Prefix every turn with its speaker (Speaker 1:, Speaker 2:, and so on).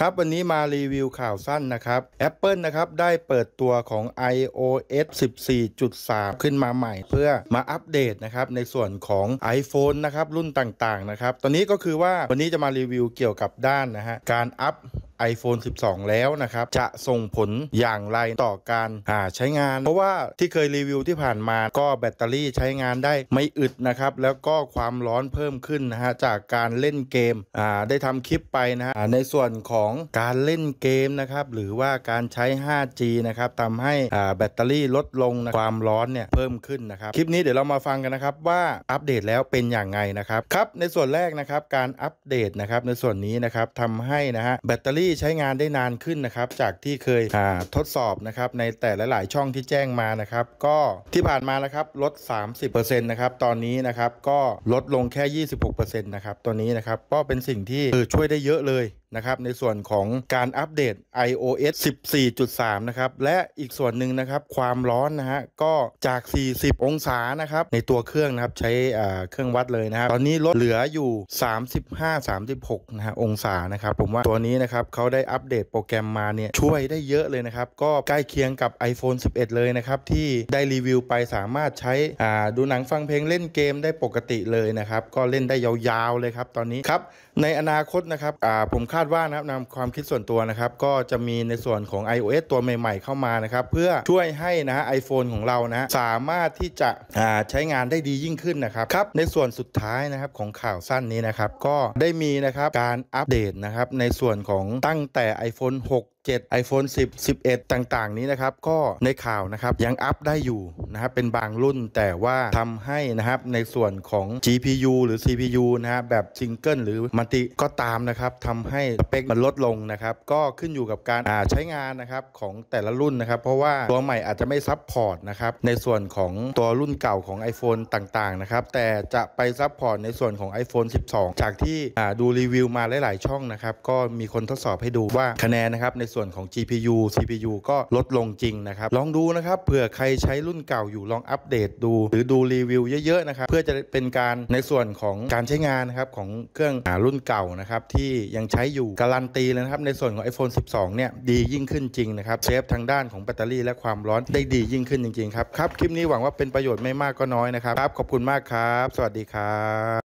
Speaker 1: ครับ วันนี้มารีวิวข่าวสั้นนะครับ Apple นะครับ ได้เปิดตัวของ iOS 14.3 ขึ้นมาใหม่ เพื่อมาอัปเดตนะครับ ในส่วนของ iPhone นะครับ รุ่นต่าง ๆ นะครับ ตอนนี้ก็คือว่าวันนี้จะมารีวิวเกี่ยวกับด้านนะฮะการอัป iPhone 12 แล้วนะครับ จะส่งผลอย่างไร ต่อการาใช้งาน เพราะว่าที่เคยรีวิวที่ผ่านมา ก็แบตเตอรี่ใช้งานได้ ไม่อึดนะครับ แล้วก็ความร้อนเพิ่มขึ้นนะฮะ จากการเล่นเกมได้ทำคลิปไปนะฮะ ในส่วนของการเล่นเกมนะครับ หรือว่าการใช้ 5G นะครับทำให้แบตเตอรี่ลดลงนะความร้อนเนี่ยเพิ่มขึ้นนะครับ คลิปนี้เดี๋ยวเรามาฟังกันนะครับว่าอัปเดตแล้วเป็นอย่างไงนะครับ ครับ ในส่วนแรกนะครับ การอัปเดตนะครับ ในส่วนนี้นะครับทำให้นะฮะแบตเตอรี่ี่ใช้งานได้นานขึ้นนะครับจากที่เคยทดสอบนะครับในแต่ละหลายช่องที่แจ้งมานะครับก็ที่ผ่านมานะครับลด 30%นะครับตอนนี้นะครับก็ลดลงแค่ 26%นะครับตัวนี้นะครับก็เป็นสิ่งที่ช่วยได้เยอะเลยนะครับในส่วนของการอัปเดต iOS 14.3 นะครับและอีกส่วนหนึ่งนะครับความร้อนนะฮะก็จาก 40 องศานะครับในตัวเครื่องนะครับใช้เครื่องวัดเลยนะครับตอนนี้ลดเหลืออยู่ 35-36นะฮะองศานะครับผมว่าตัวนี้นะครับเขาได้อัปเดตโปรแกรมมาเนี่ยช่วยได้เยอะเลยนะครับก็ใกล้เคียงกับ iPhone 11 เลยนะครับที่ได้รีวิวไปสามารถใช้ดูหนังฟังเพลงเล่นเกมได้ปกติเลยนะครับก็เล่นได้ยาวๆเลยครับตอนนี้ครับ ในอนาคตนะครับผมคาดดว่านะครับนำความคิดส่วนตัวนะครับ ก็จะมีในส่วนของ iOS ตัวใหม่ๆ เข้ามานะครับ เพื่อช่วยให้นะฮะไอโฟนของเรานะ สามารถที่จะใช้งานได้ดียิ่งขึ้นนะครับครับในส่วนสุดท้ายนะครับของข่าวสั้นนี้นะครับ ก็ได้มีนะครับการอัปเดตนะครับ ในส่วนของตั้งแต่ iPhone 6 7 iPhone 10 11 ต่างๆ นี้นะครับ ก็ในข่าวนะครับยังอัพ ได้อยู่นะครับเป็นบางรุ่น แต่ว่าทำให้นะครับในส่วนของ GPU หรือ CPU นะครับแบบซิงเกิลหรือมัลติก็ตามนะครับทำให้สเปคมันลดลงนะครับก็ขึ้นอยู่กับการใช้งานนะครับของแต่ละรุ่นนะครับเพราะว่า ตัวใหม่อาจจะไม่ซับพอร์ตนะครับในส่วนของตัวรุ่นเก่าของ iPhone ต่างๆนะครับแต่จะไปซับพอร์ตในส่วนของ iPhone 12 จากที่ดูรีวิวมาหลายๆช่องนะครับก็มีคนทดสอบให้ดูว่าคะแนนนะครับในส่วนของ GPU CPU ก็ลดลงจริงนะครับ ลองดูนะครับ เผื่อใครใช้รุ่นเก่าอยู่ ลองอัปเดตดู หรือดูรีวิวเยอะๆนะครับ เพื่อจะเป็นการในส่วนของการใช้งานนะครับของเครื่องรุ่นเก่านะครับที่ยังใช้อยู่ การันตีเลยนะครับ ในส่วนของ iPhone 12เนี่ยดียิ่งขึ้นจริงนะครับ เซฟทางด้านของแบตเตอรี่และความร้อนได้ดียิ่งขึ้นจริงๆครับ ครับ คลิปนี้หวังว่าเป็นประโยชน์ไม่มากก็น้อยนะครับ ครับ ขอบคุณมากครับ สวัสดีครับ